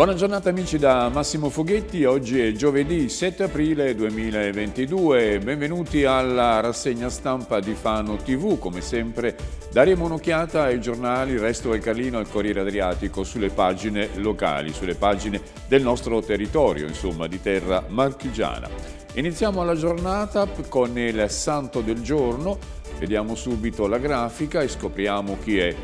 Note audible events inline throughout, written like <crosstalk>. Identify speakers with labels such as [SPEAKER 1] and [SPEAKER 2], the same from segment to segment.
[SPEAKER 1] Buona giornata amici da Massimo Foghetti, oggi è giovedì 7 aprile 2022, benvenuti alla rassegna stampa di Fano TV, come sempre daremo un'occhiata ai giornali, il resto del Carlino e il Corriere Adriatico sulle pagine locali, sulle pagine del nostro territorio, insomma di terra marchigiana. Iniziamo la giornata con il santo del giorno, vediamo subito la grafica e scopriamo chi è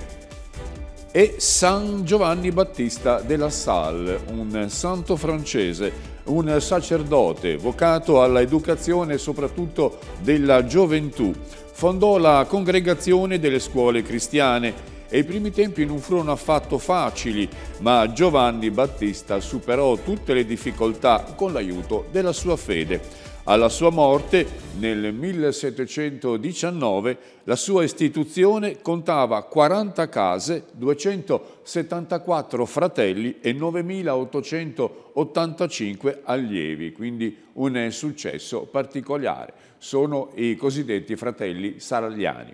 [SPEAKER 1] e San Giovanni Battista della Salle, un santo francese, un sacerdote vocato all'educazione soprattutto della gioventù. Fondò la congregazione delle scuole cristiane e i primi tempi non furono affatto facili, ma Giovanni Battista superò tutte le difficoltà con l'aiuto della sua fede. Alla sua morte, nel 1719, la sua istituzione contava 40 case, 274 fratelli e 9.885 allievi, quindi un successo particolare. Sono i cosiddetti fratelli saragliani.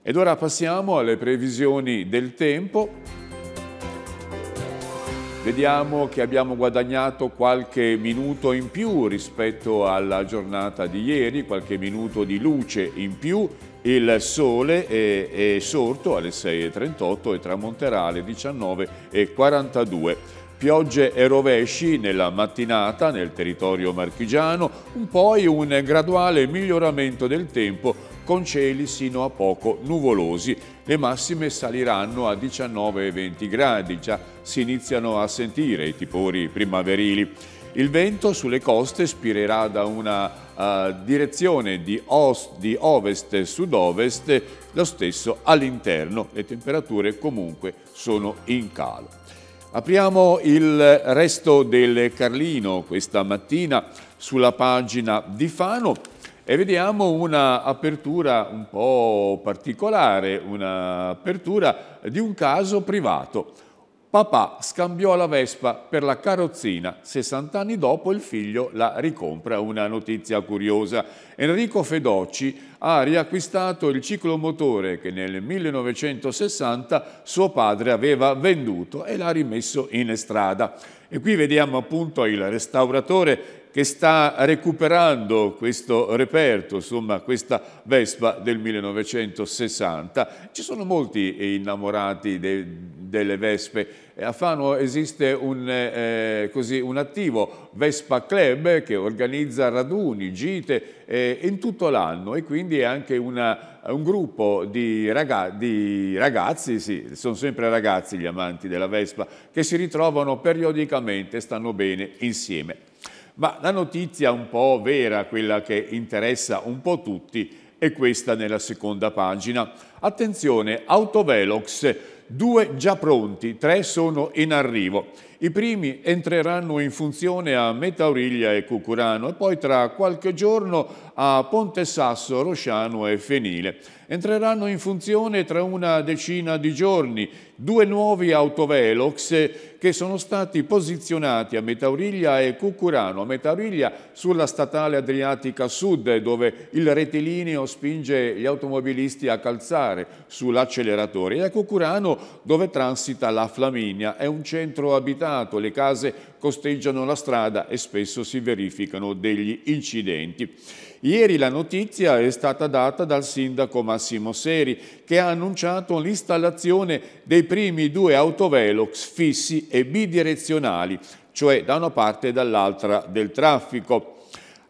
[SPEAKER 1] Ed ora passiamo alle previsioni del tempo. Vediamo che abbiamo guadagnato qualche minuto in più rispetto alla giornata di ieri, qualche minuto di luce in più. Il sole è, è sorto alle 6.38 e tramonterà alle 19.42 piogge e rovesci nella mattinata nel territorio marchigiano, poi un graduale miglioramento del tempo con cieli sino a poco nuvolosi le massime saliranno a 19 20 gradi, già si iniziano a sentire i tipori primaverili. Il vento sulle coste spirerà da una uh, direzione di, di ovest-sud-ovest, lo stesso all'interno, le temperature comunque sono in calo. Apriamo il resto del Carlino questa mattina sulla pagina di Fano e vediamo un'apertura un po' particolare, un'apertura di un caso privato. Papà scambiò la Vespa per la carrozzina, 60 anni dopo il figlio la ricompra, una notizia curiosa. Enrico Fedocci ha riacquistato il ciclomotore che nel 1960 suo padre aveva venduto e l'ha rimesso in strada. E qui vediamo appunto il restauratore che sta recuperando questo reperto, insomma questa Vespa del 1960. Ci sono molti eh, innamorati de, delle Vespe. Eh, a Fano esiste un, eh, eh, così, un, attivo Vespa Club che organizza raduni, gite eh, in tutto l'anno e quindi è anche una, un gruppo di, raga di ragazzi, sì, sono sempre ragazzi gli amanti della Vespa, che si ritrovano periodicamente e stanno bene insieme. Ma la notizia un po' vera, quella che interessa un po' tutti, è questa nella seconda pagina. Attenzione, autovelox, due già pronti, tre sono in arrivo. I primi entreranno in funzione a Metauriglia e Cucurano e poi tra qualche giorno a Ponte Sasso, Rosciano e Fenile. Entreranno in funzione tra una decina di giorni due nuovi autovelox che sono stati posizionati a Metauriglia e Cucurano. A Metauriglia sulla statale Adriatica Sud dove il rettilineo spinge gli automobilisti a calzare sull'acceleratore e a Cucurano dove transita la Flaminia. È un centro abitato abitato, le case costeggiano la strada e spesso si verificano degli incidenti. Ieri la notizia è stata data dal sindaco Massimo Seri che ha annunciato l'installazione dei primi due autovelox fissi e bidirezionali, cioè da una parte e dall'altra del traffico.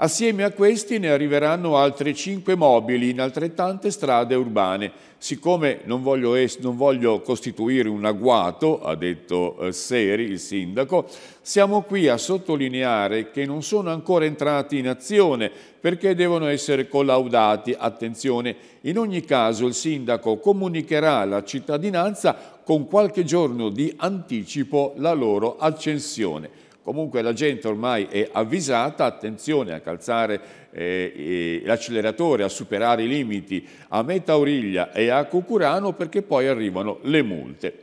[SPEAKER 1] Assieme a questi ne arriveranno altri cinque mobili in altrettante strade urbane. Siccome non voglio, non voglio costituire un agguato, ha detto eh, Seri, il sindaco, siamo qui a sottolineare che non sono ancora entrati in azione perché devono essere collaudati. Attenzione, in ogni caso il sindaco comunicherà alla cittadinanza con qualche giorno di anticipo la loro accensione. Comunque la gente ormai è avvisata, attenzione a calzare eh, l'acceleratore, a superare i limiti a Metauriglia e a Cucurano perché poi arrivano le multe.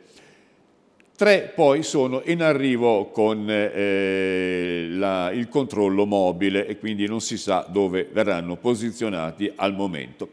[SPEAKER 1] Tre poi sono in arrivo con eh, la, il controllo mobile e quindi non si sa dove verranno posizionati al momento.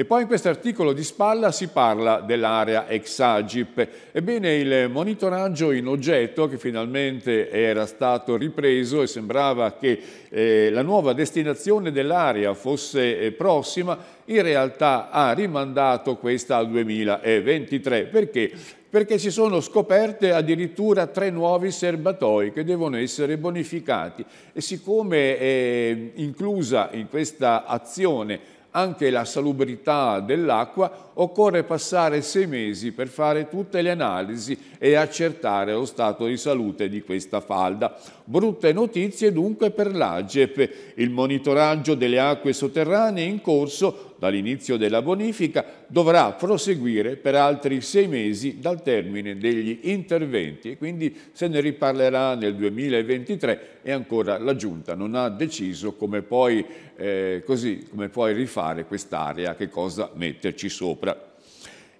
[SPEAKER 1] E poi in questo articolo di spalla si parla dell'area ex Agip. Ebbene, il monitoraggio in oggetto, che finalmente era stato ripreso e sembrava che eh, la nuova destinazione dell'area fosse eh, prossima, in realtà ha rimandato questa al 2023. Perché? perché si sono scoperte addirittura tre nuovi serbatoi che devono essere bonificati e siccome è inclusa in questa azione anche la salubrità dell'acqua occorre passare sei mesi per fare tutte le analisi e accertare lo stato di salute di questa falda. Brutte notizie dunque per l'AGEP. Il monitoraggio delle acque sotterranee in corso dall'inizio della bonifica dovrà proseguire per altri sei mesi dal termine degli interventi e quindi se ne riparlerà nel 2023 e ancora la Giunta non ha deciso come poi, eh, così, come poi rifare quest'area, che cosa metterci sopra.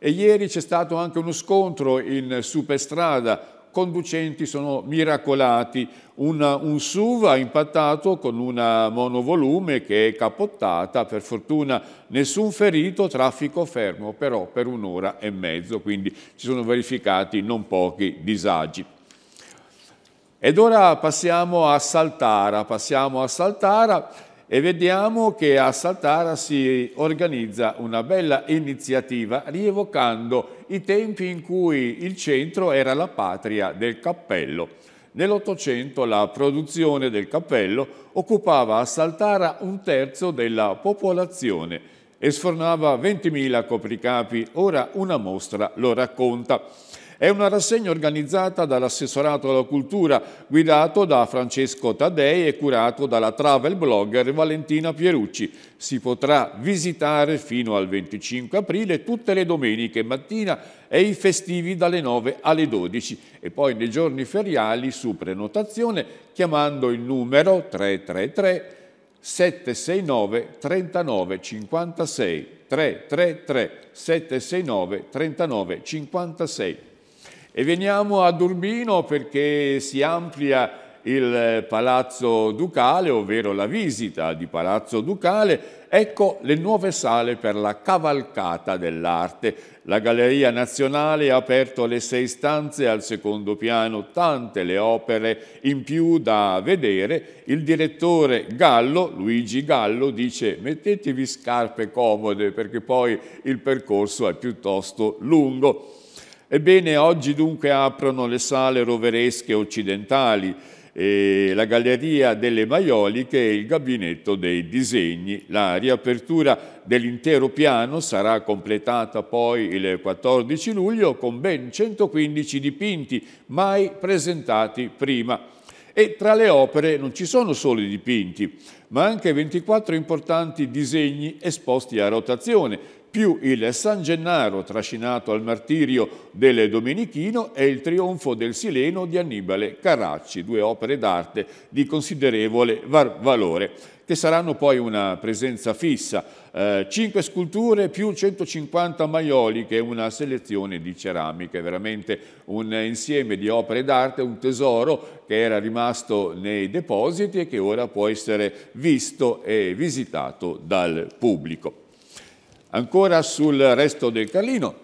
[SPEAKER 1] E ieri c'è stato anche uno scontro in superstrada, conducenti sono miracolati. Una, un SUV ha impattato con una monovolume che è capottata, per fortuna nessun ferito, traffico fermo però per un'ora e mezzo, quindi si sono verificati non pochi disagi. Ed ora passiamo a Saltara, passiamo a Saltara e vediamo che a Saltara si organizza una bella iniziativa rievocando i tempi in cui il centro era la patria del cappello. Nell'Ottocento la produzione del cappello occupava a Saltara un terzo della popolazione e sfornava 20.000 copricapi, ora una mostra lo racconta. È una rassegna organizzata dall'assessorato alla cultura, guidato da Francesco Taddei e curato dalla travel blogger Valentina Pierucci. Si potrà visitare fino al 25 aprile tutte le domeniche mattina e i festivi dalle 9 alle 12 e poi nei giorni feriali su prenotazione chiamando il numero 333 769 39 56 333 769 39 56 e veniamo ad Urbino perché si amplia il Palazzo Ducale, ovvero la visita di Palazzo Ducale, ecco le nuove sale per la cavalcata dell'arte. La Galleria Nazionale ha aperto le sei stanze al secondo piano, tante le opere in più da vedere. Il direttore Gallo, Luigi Gallo, dice mettetevi scarpe comode perché poi il percorso è piuttosto lungo. Ebbene, oggi dunque aprono le sale roveresche occidentali, la Galleria delle Maioliche e il Gabinetto dei Disegni. La riapertura dell'intero piano sarà completata poi il 14 luglio con ben 115 dipinti mai presentati prima. E tra le opere non ci sono solo i dipinti, ma anche 24 importanti disegni esposti a rotazione, più il San Gennaro trascinato al martirio del Domenichino e il Trionfo del Sileno di Annibale Carracci, due opere d'arte di considerevole valore che saranno poi una presenza fissa, eh, 5 sculture più 150 maioli che è una selezione di ceramiche, veramente un insieme di opere d'arte, un tesoro che era rimasto nei depositi e che ora può essere visto e visitato dal pubblico. Ancora sul resto del Carlino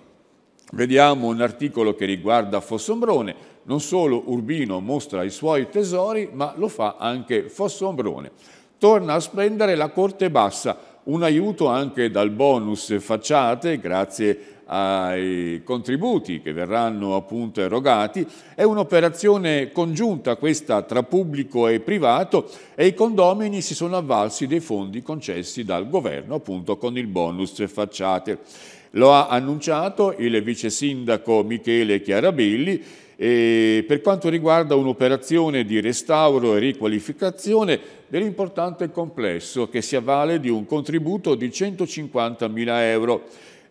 [SPEAKER 1] vediamo un articolo che riguarda Fossombrone. Non solo Urbino mostra i suoi tesori, ma lo fa anche Fossombrone. Torna a splendere la Corte Bassa, un aiuto anche dal bonus facciate, grazie ai contributi che verranno appunto erogati, è un'operazione congiunta questa tra pubblico e privato e i condomini si sono avvalsi dei fondi concessi dal governo appunto con il bonus facciate. Lo ha annunciato il vice sindaco Michele Chiarabelli e per quanto riguarda un'operazione di restauro e riqualificazione dell'importante complesso che si avvale di un contributo di 150.000 euro.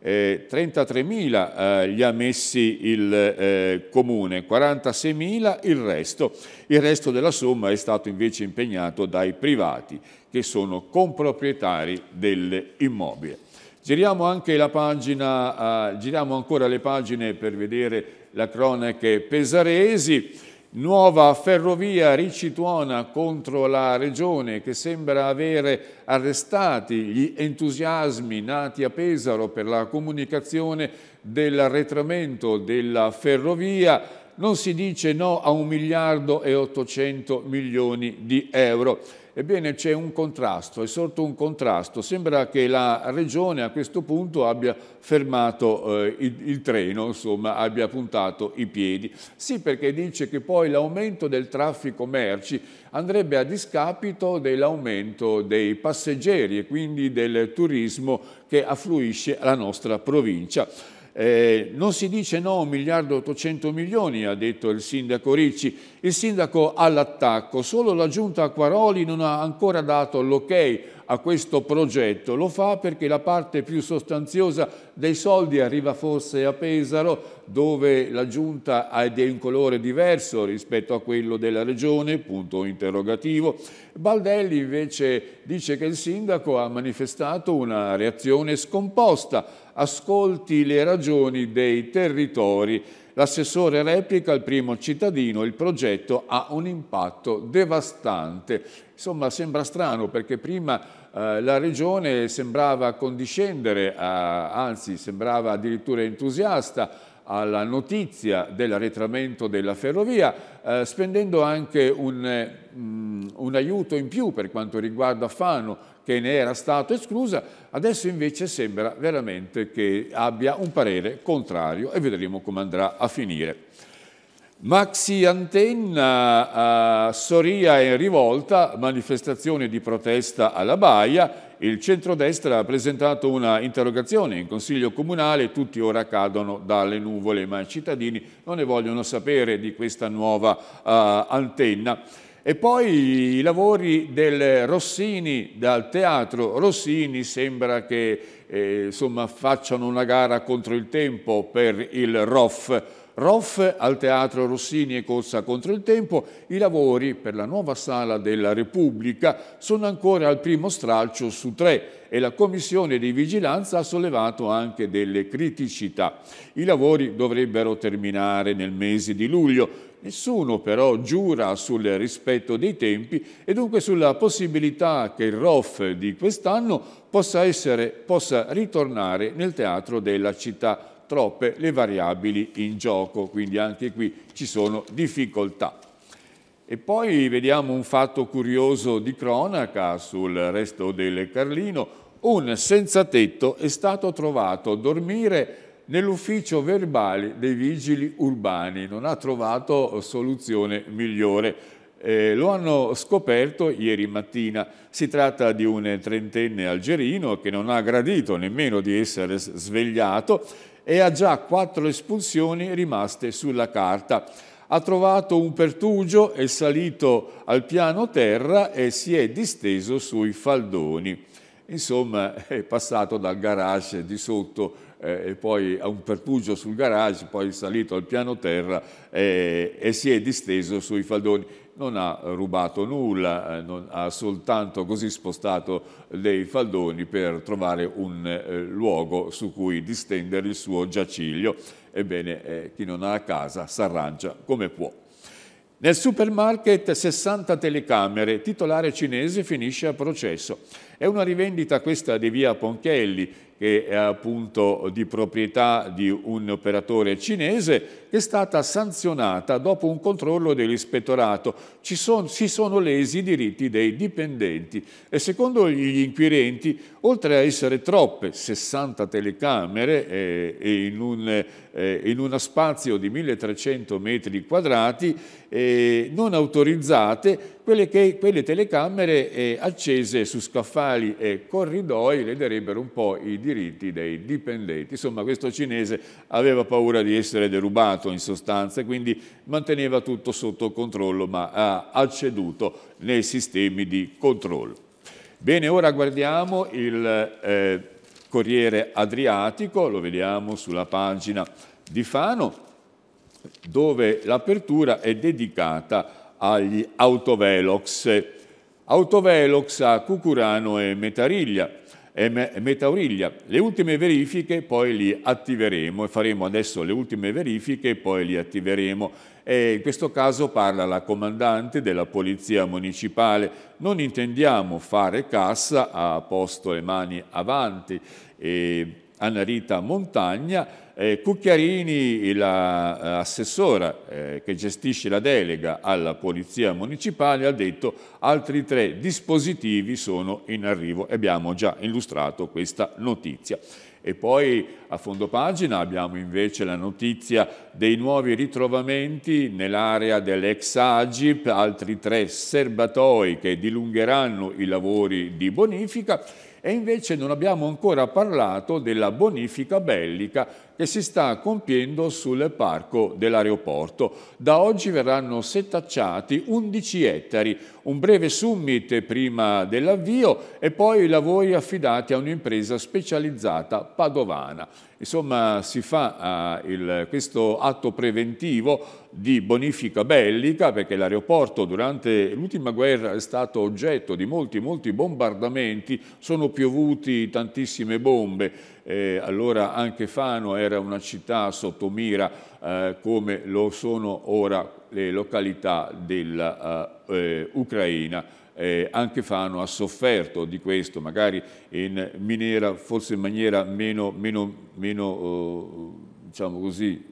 [SPEAKER 1] 33.000 eh, eh, gli ha messi il eh, comune, 46.000 il resto. Il resto della somma è stato invece impegnato dai privati che sono comproprietari dell'immobile. Giriamo anche la pagina, eh, giriamo ancora le pagine per vedere la cronache pesaresi nuova ferrovia ricituona contro la regione che sembra avere arrestati gli entusiasmi nati a Pesaro per la comunicazione dell'arretramento della ferrovia non si dice no a 1 miliardo e 800 milioni di euro. Ebbene c'è un contrasto, è sorto un contrasto, sembra che la Regione a questo punto abbia fermato eh, il, il, treno, insomma abbia puntato i piedi. Sì perché dice che poi l'aumento del traffico merci andrebbe a discapito dell'aumento dei passeggeri e quindi del turismo che affluisce alla nostra provincia. Eh, non si dice no a 1 miliardo 800 milioni, ha detto il sindaco Ricci. Il sindaco all'attacco, solo la giunta Quaroli non ha ancora dato l'ok a questo progetto, lo fa perché la parte più sostanziosa dei soldi arriva forse a Pesaro, dove la giunta ha di un colore diverso rispetto a quello della regione, punto interrogativo. Baldelli invece dice che il sindaco ha manifestato una reazione scomposta, ascolti le ragioni dei territori. L'assessore replica al primo cittadino, il progetto ha un impatto devastante. Insomma, sembra strano perché prima eh, la Regione sembrava condiscendere, a, eh, anzi sembrava addirittura entusiasta alla notizia dell'arretramento della ferrovia, eh, spendendo anche un, mh, mm, un, aiuto in più per quanto riguarda Fano, che ne era stato esclusa, adesso invece sembra veramente che abbia un parere contrario e vedremo come andrà a finire. Maxi Antenna, eh, Soria in rivolta, manifestazione di protesta alla Baia. Il centrodestra ha presentato una interrogazione in Consiglio Comunale, tutti ora cadono dalle nuvole, ma i cittadini non ne vogliono sapere di questa nuova uh, antenna. E poi i lavori del Rossini, dal teatro Rossini, sembra che eh, insomma, facciano una gara contro il tempo per il ROF Roff al Teatro Rossini e Corsa contro il tempo, i lavori per la nuova sala della Repubblica sono ancora al primo stralcio su tre e la Commissione di Vigilanza ha sollevato anche delle criticità. I lavori dovrebbero terminare nel mese di luglio, Nessuno però giura sul rispetto dei tempi e dunque sulla possibilità che il ROF di quest'anno possa, possa, ritornare nel teatro della città troppe le variabili in gioco, quindi anche qui ci sono difficoltà. E poi vediamo un fatto curioso di cronaca sul resto del Carlino. Un senza tetto è stato trovato a dormire nell'ufficio verbale dei vigili urbani. Non ha trovato soluzione migliore. Eh, lo hanno scoperto ieri mattina. Si tratta di un trentenne algerino che non ha gradito nemmeno di essere svegliato e ha già quattro espulsioni rimaste sulla carta. Ha trovato un pertugio, è salito al piano terra e si è disteso sui faldoni. Insomma, <laughs> è passato dal garage di sotto eh, e poi a un pertugio sul garage, poi è salito al piano terra eh, e si è disteso sui faldoni non ha rubato nulla, eh, non, ha soltanto così spostato dei faldoni per trovare un eh, luogo su cui distendere il suo giaciglio. Ebbene, eh, chi non ha la casa s'arrangia come può. Nel supermarket 60 telecamere, titolare cinese finisce a processo. È una rivendita questa di via Ponchelli, che è appunto di proprietà di un operatore cinese, che è stata sanzionata dopo un controllo dell'ispettorato. Son, si sono lesi i diritti dei dipendenti e secondo gli inquirenti, oltre a essere troppe, 60 telecamere eh, in, un, eh, in, uno spazio di 1300 metri quadrati, eh, non autorizzate, quelle, che, quelle telecamere eh, accese su scaffali canali e corridoi lederebbero un po' i diritti dei dipendenti. Insomma, questo cinese aveva paura di essere derubato in sostanza e quindi manteneva tutto sotto controllo, ma ha acceduto nei sistemi di controllo. Bene, ora guardiamo il eh, Corriere Adriatico, lo vediamo sulla pagina di Fano, dove l'apertura è dedicata agli autovelox autovelox a Cucurano e Metariglia. E Metauriglia. Le ultime verifiche poi li attiveremo e faremo adesso le ultime verifiche e poi li attiveremo. E in questo caso parla la comandante della Polizia Municipale. Non intendiamo fare cassa, ha posto le mani avanti e Anarita Montagna, eh, Cucchiarini, l'assessora la, eh, eh, che gestisce la delega alla Polizia Municipale, ha detto altri tre dispositivi sono in arrivo e abbiamo già illustrato questa notizia. E poi a fondo pagina abbiamo invece la notizia dei nuovi ritrovamenti nell'area dell'ex Agip, altri tre serbatoi che dilungheranno i lavori di bonifica e invece non abbiamo ancora parlato della bonifica bellica che si sta compiendo sul parco dell'aeroporto. Da oggi verranno setacciati 11 ettari, un breve summit prima dell'avvio e poi i lavori affidati a un'impresa specializzata padovana. Insomma, si fa uh, il, questo atto preventivo di bonifica bellica perché l'aeroporto durante l'ultima guerra è stato oggetto di molti, molti bombardamenti, sono piovuti tantissime bombe eh, allora anche Fano era una città sotto mira eh, come lo sono ora le località dell'Ucraina. Eh, eh, eh, anche Fano ha sofferto di questo, magari in maniera, forse in maniera meno, meno, meno eh, diciamo così,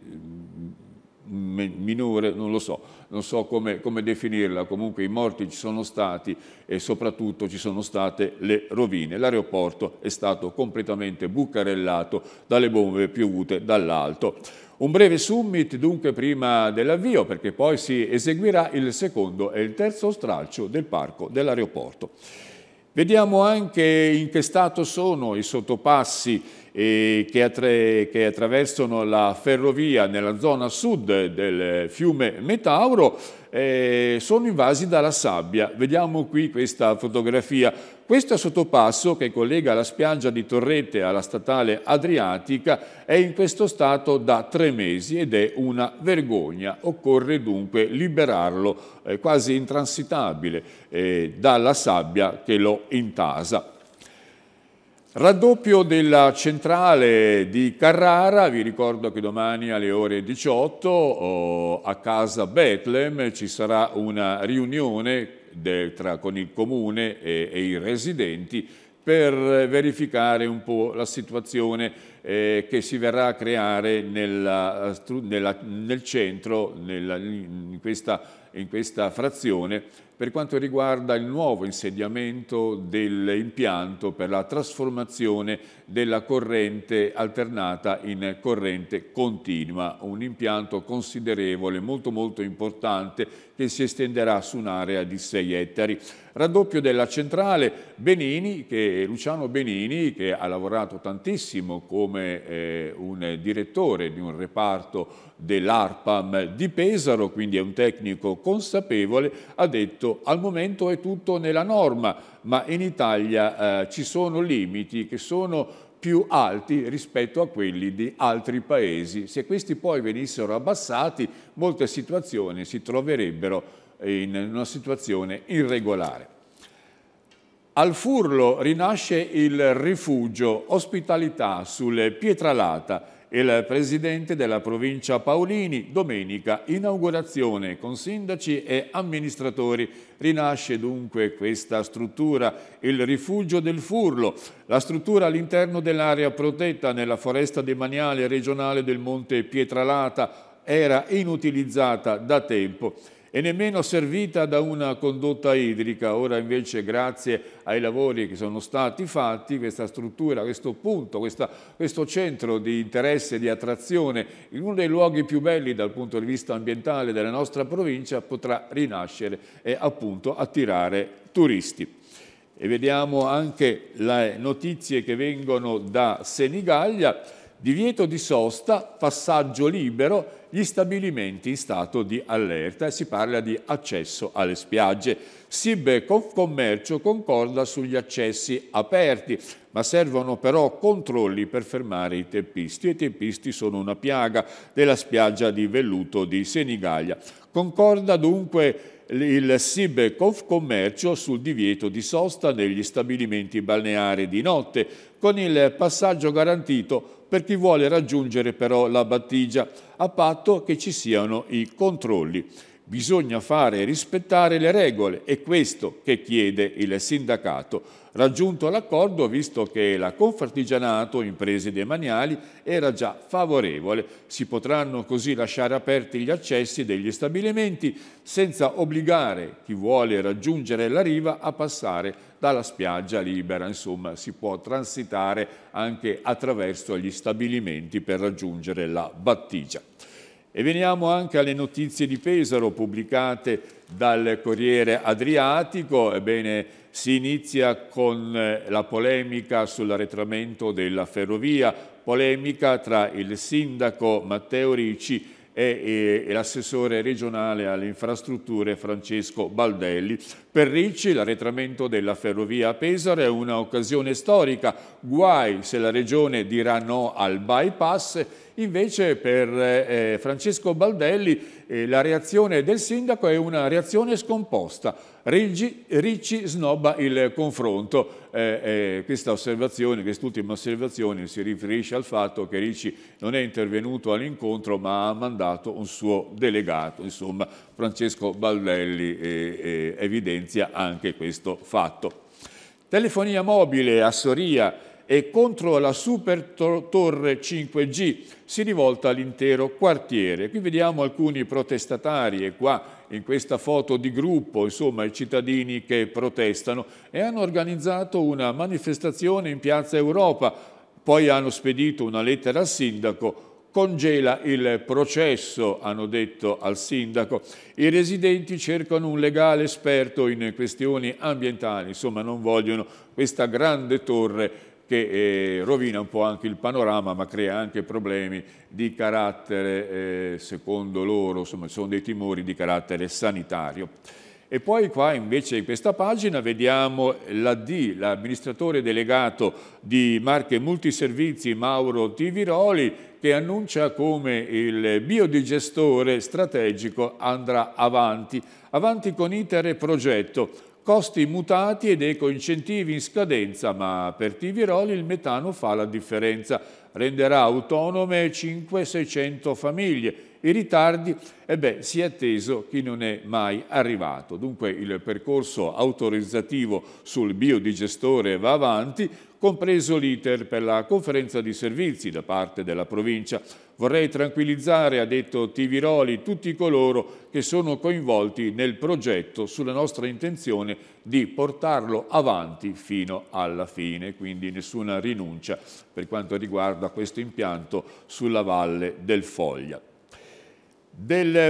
[SPEAKER 1] minore, non lo so, non so come, come, definirla, comunque i morti ci sono stati e soprattutto ci sono state le rovine. L'aeroporto è stato completamente bucarellato dalle bombe piovute dall'alto. Un breve summit dunque prima dell'avvio perché poi si eseguirà il secondo e il terzo stralcio del parco dell'aeroporto. Vediamo anche in che stato sono i sottopassi eh, che, attra che, attraversano la ferrovia nella zona sud del fiume Metauro eh, sono invasi dalla sabbia. Vediamo qui questa fotografia. Questo sottopasso che collega la spiaggia di Torrete alla statale Adriatica è in questo stato da tre mesi ed è una vergogna. Occorre dunque liberarlo, eh, quasi intransitabile, eh, dalla sabbia che lo intasa. Raddoppio della centrale di Carrara, vi ricordo che domani alle ore 18 oh, a casa Betlem ci sarà una riunione del, tra, con il comune e, e, i residenti per verificare un po' la situazione eh, che si verrà a creare nella, nella, nel centro, nella, in, questa, in questa frazione per quanto riguarda il nuovo insediamento dell'impianto per la trasformazione della corrente alternata in corrente continua, un impianto considerevole, molto molto importante, che si estenderà su un'area di 6 ettari. Raddoppio della centrale Benini, che, Luciano Benini, che ha lavorato tantissimo come eh, un direttore di un reparto dell'ARPAM di Pesaro, quindi è un tecnico consapevole, ha detto al momento è tutto nella norma, ma in Italia eh, ci sono limiti che sono più alti rispetto a quelli di altri paesi. Se questi poi venissero abbassati, molte situazioni si troverebbero in una situazione irregolare. Al Furlo rinasce il rifugio ospitalità sulle Pietralata il presidente della provincia Paolini, domenica inaugurazione con sindaci e amministratori. Rinasce dunque questa struttura, il rifugio del Furlo, la struttura all'interno dell'area protetta nella foresta demaniale regionale del Monte Pietralata era inutilizzata da tempo e nemmeno servita da una condotta idrica. Ora invece grazie ai lavori che sono stati fatti questa struttura, questo punto, questa, questo centro di interesse, di attrazione, in uno dei luoghi più belli dal punto di vista ambientale della nostra provincia potrà rinascere e appunto attirare turisti. E vediamo anche le notizie che vengono da Senigallia, divieto di sosta, passaggio libero gli stabilimenti in stato di allerta e si parla di accesso alle spiagge. Sib Confcommercio concorda sugli accessi aperti, ma servono però controlli per fermare i teppisti e i teppisti sono una piaga della spiaggia di Velluto di Senigallia. Concorda dunque il SIB Confcommercio sul divieto di sosta negli stabilimenti balneari di notte, con il passaggio garantito per chi vuole raggiungere però la battigia a patto che ci siano i controlli. Bisogna fare rispettare le regole, è questo che chiede il sindacato. Raggiunto l'accordo, visto che la Confartigianato, imprese demaniali, era già favorevole, si potranno così lasciare aperti gli accessi degli stabilimenti senza obbligare chi vuole raggiungere la riva a passare dalla spiaggia libera. Insomma, si può transitare anche attraverso gli stabilimenti per raggiungere la battigia. E veniamo anche alle notizie di Pesaro pubblicate dal Corriere Adriatico. Ebbene, si inizia con eh, la polemica sull'arretramento della ferrovia, polemica tra il sindaco Matteo Ricci e, e, e l'assessore regionale alle infrastrutture Francesco Baldelli per Ricci l'arretramento della ferrovia a Pesaro è un'occasione storica, guai se la regione dirà no al bypass, invece per eh, Francesco Baldelli eh, la reazione del sindaco è una reazione scomposta. Ricci, Ricci snobba il confronto. Eh, eh, questa osservazione, quest'ultima osservazione si riferisce al fatto che Ricci non è intervenuto all'incontro ma ha mandato un suo delegato, insomma Francesco Baldelli è eh, eh, evidente evidenzia anche questo fatto. Telefonia mobile a Soria e contro la super torre 5G si rivolta all'intero quartiere. Qui vediamo alcuni protestatari e qua in questa foto di gruppo, insomma, i cittadini che protestano e hanno organizzato una manifestazione in Piazza Europa. Poi hanno spedito una lettera al sindaco Congela il processo, hanno detto al sindaco. I residenti cercano un legale esperto in questioni ambientali, insomma non vogliono questa grande torre che eh, rovina un po' anche il panorama ma crea anche problemi di carattere, eh, secondo loro, insomma sono dei timori di carattere sanitario. E poi qua invece in questa pagina vediamo l'AD, l'amministratore delegato di Marche Multiservizi Mauro Tiviroli, che annuncia come il biodigestore strategico andrà avanti, avanti con iter e progetto costi mutati ed eco-incentivi in scadenza, ma per Tiviroli il metano fa la differenza. Renderà autonome 5-600 famiglie. I ritardi? E eh beh, si è atteso chi non è mai arrivato. Dunque il percorso autorizzativo sul biodigestore va avanti, compreso l'iter per la conferenza di servizi da parte della provincia. Vorrei tranquillizzare, ha detto Tiviroli, tutti coloro che sono coinvolti nel progetto sulla nostra intenzione di portarlo avanti fino alla fine, quindi nessuna rinuncia per quanto riguarda questo impianto sulla Valle del Foglia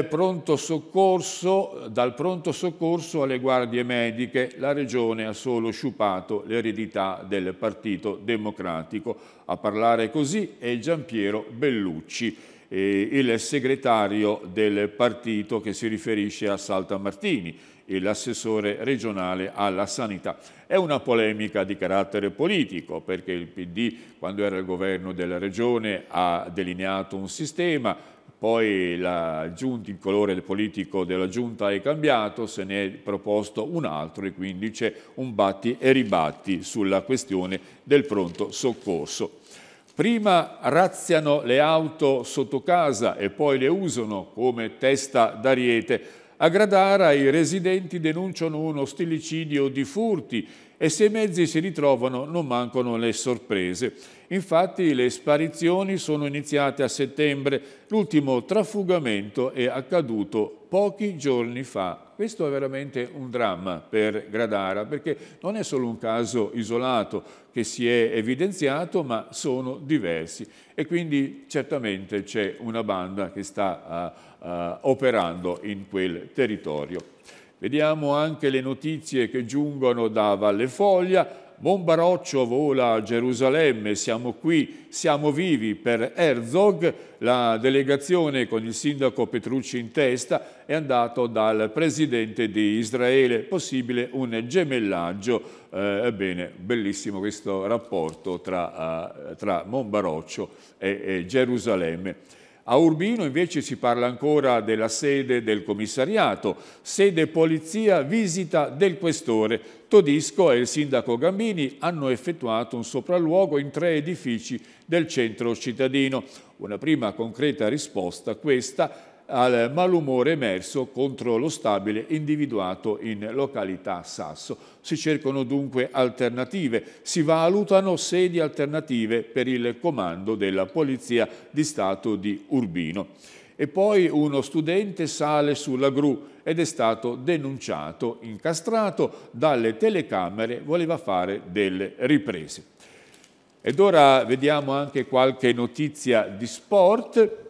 [SPEAKER 1] pronto soccorso, dal pronto soccorso alle guardie mediche, la Regione ha solo sciupato l'eredità del Partito Democratico. A parlare così è Giampiero Bellucci, eh, il segretario del partito che si riferisce a Salta Martini e l'assessore regionale alla sanità. È una polemica di carattere politico perché il PD quando era il governo della regione ha delineato un sistema, poi la, il colore politico della giunta è cambiato, se ne è proposto un altro e quindi c'è un batti e ribatti sulla questione del pronto soccorso. Prima razziano le auto sotto casa e poi le usano come testa d'ariete. A Gradara i residenti denunciano uno stilicidio di furti e se i mezzi si ritrovano non mancano le sorprese. Infatti le sparizioni sono iniziate a settembre, l'ultimo trafugamento è accaduto pochi giorni fa. Questo è veramente un dramma per Gradara perché non è solo un caso isolato che si è evidenziato ma sono diversi e quindi certamente c'è una banda che sta uh, uh, operando in quel territorio. Vediamo anche le notizie che giungono da Valle Foglia. Bombaroccio vola a Gerusalemme, siamo qui, siamo vivi per Herzog. La delegazione con il sindaco Petrucci in testa è andata dal presidente di Israele, possibile un gemellaggio. Eh, ebbene, bellissimo questo rapporto tra, uh, tra Monbaroccio e, e Gerusalemme. A Urbino invece si parla ancora della sede del commissariato, sede polizia, visita del questore. Todisco e il sindaco Gambini hanno effettuato un sopralluogo in tre edifici del centro cittadino. Una prima concreta risposta, questa, al malumore emerso contro lo stabile individuato in località Sasso. Si cercano dunque alternative, si valutano sedi alternative per il comando della Polizia di Stato di Urbino. E poi uno studente sale sulla gru ed è stato denunciato, incastrato dalle telecamere, voleva fare delle riprese. Ed ora vediamo anche qualche notizia di sport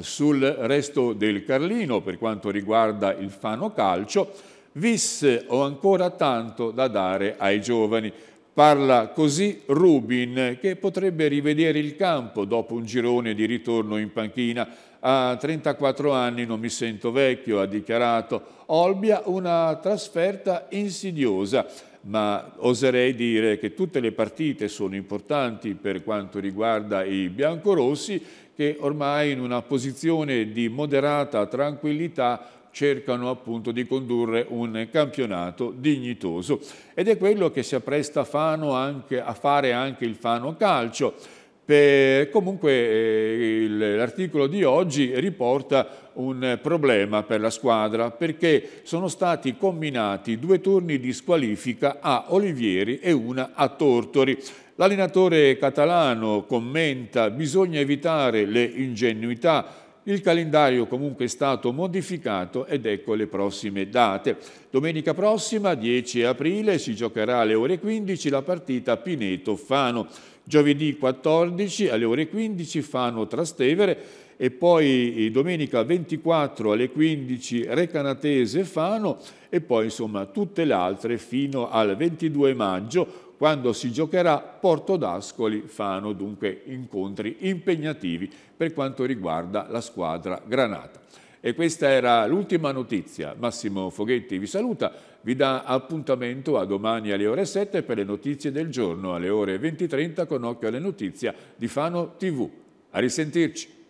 [SPEAKER 1] sul resto del Carlino per quanto riguarda il fano calcio, visse ho ancora tanto da dare ai giovani. Parla così Rubin, che potrebbe rivedere il campo dopo un girone di ritorno in panchina. A 34 anni non mi sento vecchio, ha dichiarato. Olbia una trasferta insidiosa, ma oserei dire che tutte le partite sono importanti per quanto riguarda i biancorossi che ormai in una posizione di moderata tranquillità cercano appunto di condurre un campionato dignitoso. Ed è quello che si appresta Fano anche, a fare anche il Fano Calcio. Per, comunque eh, l'articolo di oggi riporta un problema per la squadra perché sono stati combinati due turni di squalifica a Olivieri e una a Tortori. L'allenatore catalano commenta bisogna evitare le ingenuità, il calendario comunque è stato modificato ed ecco le prossime date. Domenica prossima, 10 aprile, si giocherà alle ore 15 la partita Pineto-Fano. Giovedì 14 alle ore 15 Fano-Trastevere e poi domenica 24 alle 15 Recanatese-Fano e poi insomma tutte le altre fino al 22 maggio quando si giocherà Porto d'Ascoli faranno dunque incontri impegnativi per quanto riguarda la squadra granata. E questa era l'ultima notizia. Massimo Foghetti vi saluta, vi dà appuntamento a domani alle ore 7 per le notizie del giorno, alle ore 20.30 con occhio alle notizie di Fano TV. A risentirci.